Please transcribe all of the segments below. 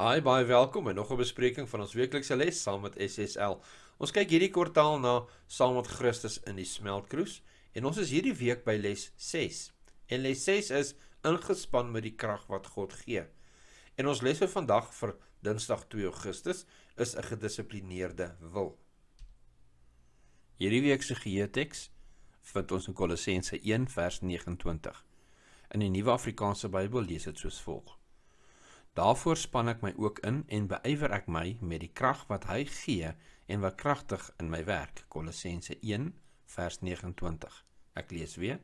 Hi, baie welkom by nog 'n bespreking van ons weeklikse les saam met SSL. Ons kyk hierdie kwartaal na saam met Christus in die smeltkroes en ons is hierdie week by les 6. En les 6 is ingespan met die krag wat God gee. En ons les vir vandag vir Dinsdag 2 Augustus is 'n gedissiplineerde wil. Hierdie week se geheeteks vind ons in Kolossense 1 vers 29. In die Nuwe Afrikaanse Bybel lees dit soos volg: Daarvoor span ek my ook in en beywer ek my met die krag wat hy gee en wat kragtig in my werk. Kolossense 1:29. Ek lees weer.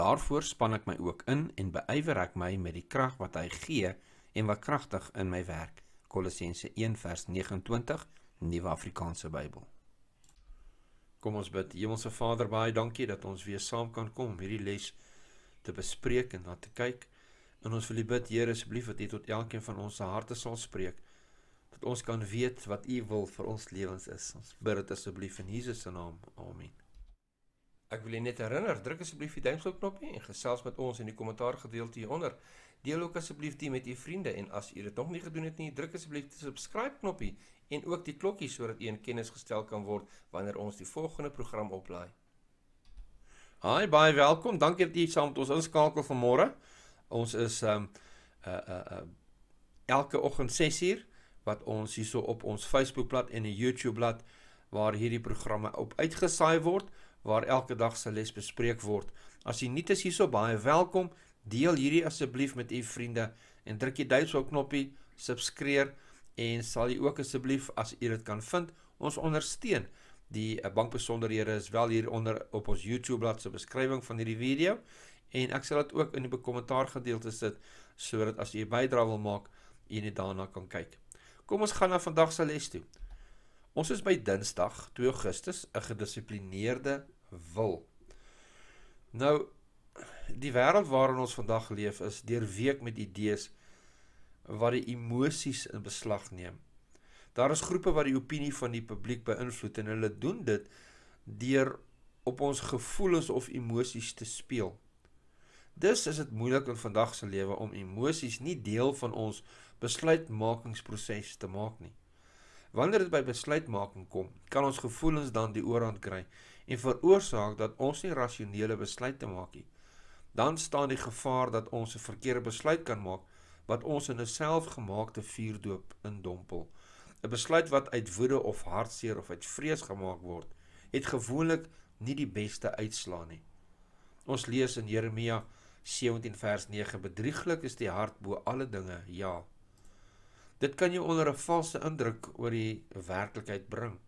Daarvoor span ek my ook in en beywer ek my met die krag wat hy gee en wat kragtig in my werk. Kolossense 1:29 Nuwe Afrikaanse Bybel. Kom ons bid. Hemelse Vader, baie dankie dat ons weer saam kan kom hierdie les te bespreek en na te kyk. En ons wil U bid, Here, asseblief dat U tot elkeen van ons se harte sal spreek dat ons kan weet wat U wil vir ons lewens is. Ons bid dit asseblief in Jesus se naam. Amen. Ek wil net herinner, druk asseblief die duimpjie knoppie en gesels met ons in die kommentaar gedeelte hieronder. Deel ook asseblief dit met u vriende en as u dit nog nie gedoen het nie, druk asseblief die subscribe knoppie en ook die klokkie sodat u in kennis gestel kan word wanneer ons die volgende program oplaai. Hi, baie welkom. Dankie dat u saam met ons inskakel vanmôre. Ons is um uh uh, uh elke oggend 6uur wat ons hierso op ons Facebookblad en 'n YouTubeblad waar hierdie programme op uitgesaai word waar elke dag se les bespreek word. As jy nie dit is hierso baie welkom, deel hierdie asseblief met u vriende en druk die duimpie knoppie, subskreer en sal jy ook asseblief as u dit kan vind, ons ondersteun. Die bankbesonderhede is wel hier onder op ons YouTube bladsy beskrywing van hierdie video en ek sal dit ook in die kommentaar gedeelte sit sodat as jy 'n bydrae wil maak, jy net daarna kan kyk. Kom ons gaan na vandag se les toe. Ons is by Dinsdag 2 Augustus, 'n gedissiplineerde wil. Nou die wêreld waarin ons vandag leef is deurweek met idees wat die emosies in beslag neem. Daar is groepe wat die opinie van die publiek beïnvloed en hulle doen dit deur op ons gevoelens of emosies te speel. Dus is dit moeilik in vandag se lewe om emosies nie deel van ons besluitmakingsproses te maak nie. Wanneer dit by besluitmaking kom, kan ons gevoelens dan die oorhand kry en veroorsaak dat ons nie rasionele besluite maak nie. Dan staan die gevaar dat ons 'n verkeerde besluit kan maak wat ons in 'n selfgemaakte vuurdoop indompel. 'n Besluit wat uit woede of hartseer of uit vrees gemaak word, het gewoonlik nie die beste uitslaa nie. Ons lees in Jeremia 17 vers 9 bedrieglik is die hart bo alle dinge ja dit kan jou onder 'n valse indruk oor die werklikheid bring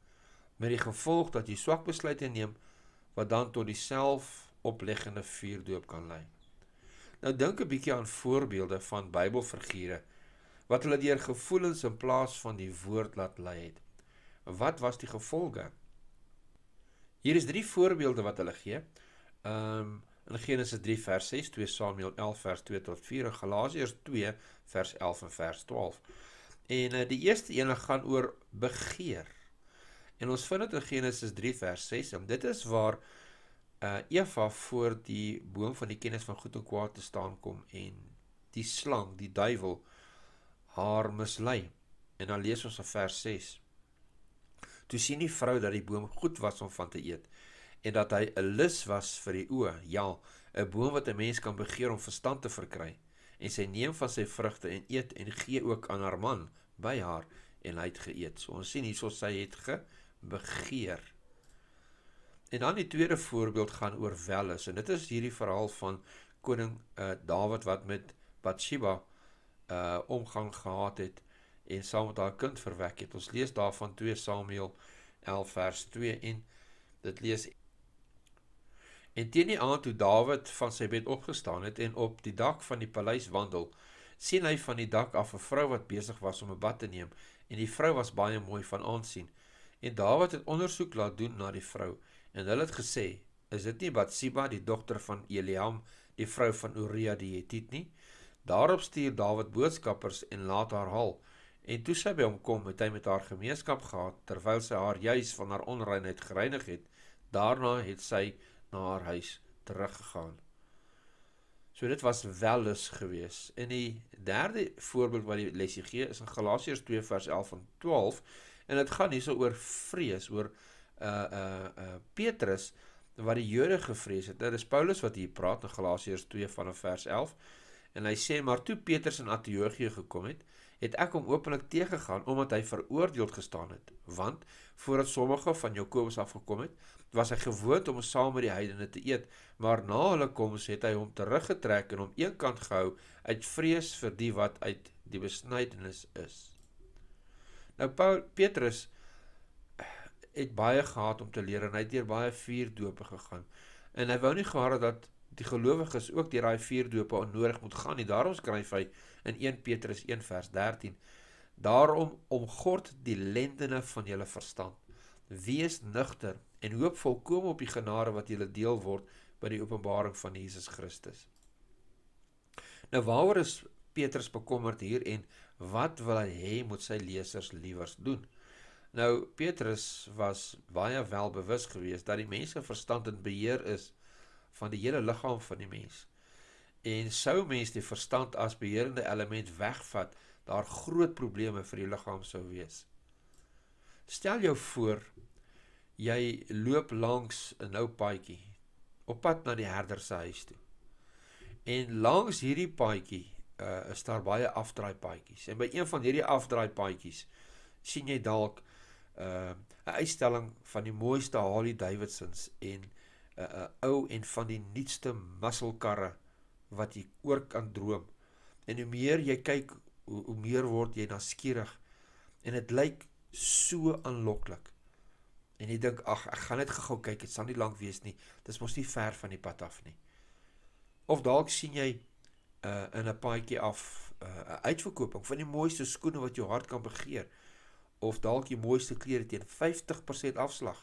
met die gevolg dat jy swak besluite neem wat dan tot dieself opleggende vuurdoop kan lei nou dink 'n bietjie aan voorbeelde van Bybelfigure wat hulle deur gevoelens in plaas van die woord laat lei het wat was die gevolge hier is drie voorbeelde wat hulle gee ehm um, in Genesis 3 vers 6, 2 Samuel 11 vers 2 tot 4 en Galasiërs 2 vers 11 en vers 12. En eh, die eerste een gaan oor begeer. En ons vind dit in Genesis 3 vers 6. En dit is waar uh, Eva voor die boom van die kennis van goed en kwaad te staan kom en die slang, die duiwel haar mislei. En dan lees ons in vers 6. Toe sien die vrou dat die boom goed was om van te eet en dat hy 'n lus was vir die oë, ja, 'n boom wat 'n mens kan begeer om verstand te verkry. En sy neem van sy vrugte en eet en gee ook aan haar man by haar en hy het geëet. So ons sien hierso sy het ge begeer. En dan die tweede voorbeeld gaan oor welles en dit is hierdie verhaal van koning uh, Dawid wat met Bathsheba uh omgang gehad het en saam met haar kind verwek het. Ons lees daarvan 2 Samuel 11 vers 2 en dit lees En teen die aand toe Dawid van sy bed opgestaan het en op die dak van die paleis wandel, sien hy van die dak af 'n vrou wat besig was om 'n bad te neem, en die vrou was baie mooi van aansien. En Dawid het ondersoek laat doen na die vrou, en hulle het gesê, "Is dit nie Batsiba, die dogter van Eliam, die vrou van Uria die Hetit nie?" Daarop stuur Dawid boodskappers en laat haar haal. En toe sy by hom kom, het hy met haar gemeenskap gehad terwyl sy haar juis van haar onreinheid gereinig het. Daarna het sy na haar huis teruggegaan. So dit was wel lus geweest. In die derde voorbeeld wat die lesie gee is in Galasiërs 2 vers 11 en 12 en dit gaan hierso oor vrees oor uh uh uh Petrus wat die Jode gevrees het. Dit is Paulus wat hier praat in Galasiërs 2 vanaf vers 11 en hy sê maar toe Petrus in Antiochië gekom het, het ek hom openlik teëgegaan omdat hy veroordeeld gestaan het, want voordat sommige van Jakobus afgekom het, was hy gewoond om saam met die heidene te eet, maar na hulle koms het hy hom teruggetrek en hom eenkant gehou uit vrees vir die wat uit die besnydenis is. Nou Paul Petrus het baie gehad om te leer en hy het deur baie vuurdoope gegaan. En hy wou nie gehad dat die gelowiges ook deur daai vier dope onnodig moet gaan nie. Daarom skryf hy in 1 Petrus 1 vers 13: Daarom om God die lendene van julle verstand. Wees nugter en hoop volkome op die genade wat julle deel word by die openbaring van Jesus Christus. Nou waaroor is Petrus bekommerd hier en wat wil hy hê moet sy lesers liewers doen? Nou Petrus was baie wel bewus geweest dat die mense verstand in beheer is van die hele liggaam van die mens. En sou mens die verstand as beheerende element wegvat, daar groot probleme vir die liggaam sou wees. Stel jou voor jy loop langs 'n ou paadjie op pad na die herder se huis toe. En langs hierdie paadjie uh, eh, is daar baie afdraai paadjies en by een van hierdie afdraai paadjies sien jy dalk eh, 'n uh, uitstalling van die mooiste Harley Davidsons en 'n uh, uh, ou en van die nuutste musselkarre wat jy oor kan droom. En hoe meer jy kyk, hoe, hoe meer word jy na skieurig en dit lyk so aanloklik. En jy dink, ag, ek gaan net gou kyk, dit sal nie lank wees nie. Dis mos nie ver van die pad af nie. Of dalk sien jy uh in 'n paadjie af uh, 'n uh, uitverkoping van die mooiste skoene wat jou hart kan begeer of dalk die mooiste klere teen 50% afslag.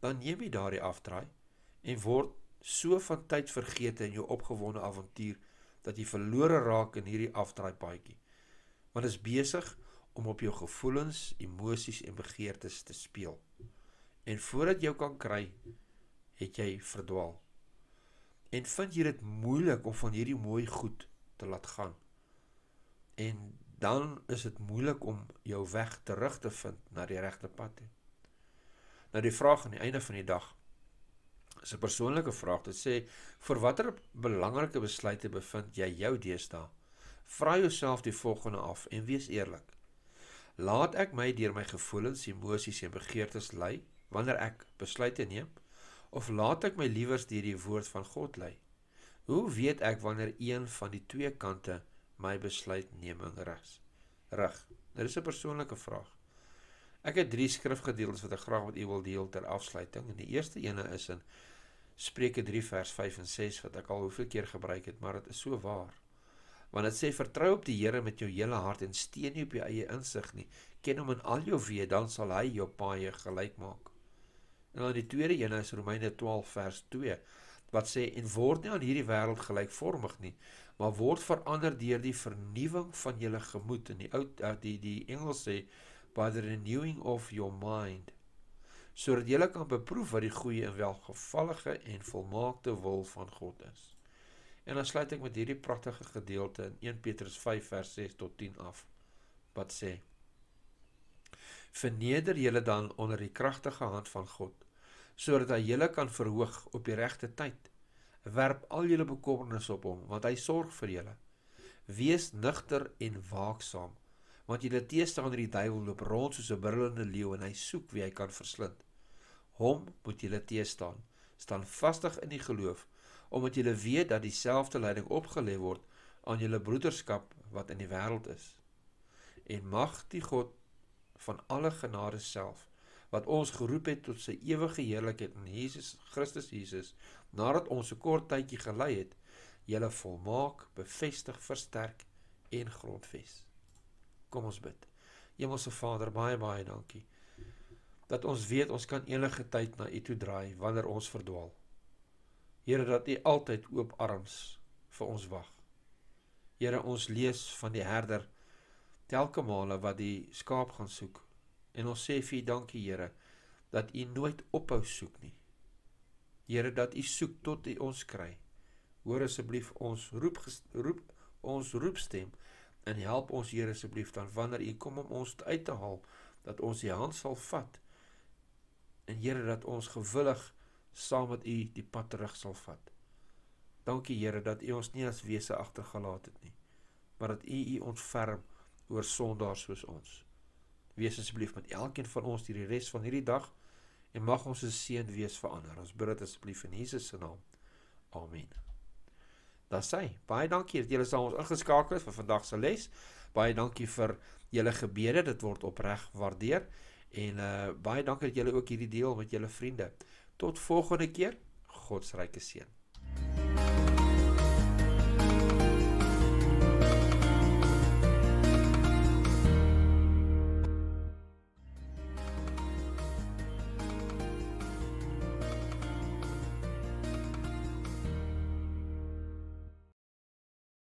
Dan neem jy daardie aftraai en word so van tyd vergeet in jou opgewonde avontuur dat jy verlore raak in hierdie afdraaipaadjie. Want dit is besig om op jou gevoelens, emosies en begeertes te speel. En voordat jy jou kan kry, het jy verdwaal. En vind jy dit moeilik om van hierdie mooi goed te laat gaan. En dan is dit moeilik om jou weg terug te vind na die regte pad toe. Nou die vraag aan die einde van die dag Dis 'n persoonlike vraag. Dit sê vir watter belangrike besluite bevind jy jou deesdae? Vra jouself die volgende af en wees eerlik. Laat ek my deur my gevoelens, emosies en begeertes lei wanneer ek besluite neem of laat ek my liewers deur die woord van God lei? Hoe weet ek wanneer een van die twee kante my besluitneming rig? Rig. Daar is 'n persoonlike vraag. Ek het drie skrifgedeeltes wat ek graag met u wil deel ter afsluiting. En die eerste ene is in Spreuke 3 vers 5 en 6 wat ek al hoeveel keer gebruik het, maar dit is so waar. Want dit sê vertrou op die Here met jou hele hart en steun nie op jou eie insig nie. Ken hom in al jou weë, dan sal hy jou paadjie gelyk maak. En dan die tweede ene is Romeine 12 vers 2 wat sê en word nie aan hierdie wêreld gelykvormig nie, maar word verander deur die vernuwing van julle gemoed. In die ou eh, die die Engels sê by the renewing of your mind sodat jy kan beproef wat die goeie en welgevallige en volmaakte wil van God is. En dan sluit ek met hierdie pragtige gedeelte in 1 Petrus 5 vers 6 tot 10 af wat sê: Verneder julle dan onder die kragtige hand van God sodat hy julle kan verhoog op die regte tyd. Werp al julle bekommernisse op hom want hy sorg vir julle. Wees nugter en waaksaam want julle teestander die duiwel loop rond soos 'n brullende leeu en hy soek wie hy kan verslind. Hom moet julle teestaan. Staan vastig in die geloof omdat julle weet dat dieselfde lyding opgelê word aan julle broederskap wat in die wêreld is. En mag die God van alle genade self wat ons geroep het tot sy ewige heerlikheid in Jesus Christus Jesus nadat ons 'n kort tydjie gelei het julle volmaak bevestig versterk en grondves Kom ons bid. Hemelse Vader, baie baie dankie dat ons weet ons kan enige tyd na U toe draai wanneer ons verdwaal. Here dat U altyd oop arms vir ons wag. Here ons lees van die herder telke male wat die skaap gaan soek en ons sê vir U dankie Here dat U nooit ophou soek nie. Here dat U soek tot U ons kry. Hoor asseblief ons roep roep ons roepstem. Roep En help ons Here asseblief dan wanneer U kom om ons uit te haal dat ons U hand sal vat. En Here dat ons gewillig saam met U die pad terug sal vat. Dankie Here dat U ons nie as wese agtergelaat het nie, maar dat U U ontferm oor sondaars soos ons. Wees asseblief met elkeen van ons hierdie res van hierdie dag en mag ons se seën wees vir ander. Ons bid dit asseblief in Jesus se naam. Amen. Dis hy. Baie dankie dat julle saam ons ingeskakel het vir vandag se les. Baie dankie vir julle gebede. Dit word opreg waardeer. En uh baie dankie dat julle ook hierdie deel met julle vriende. Tot volgende keer. God se ryke seën.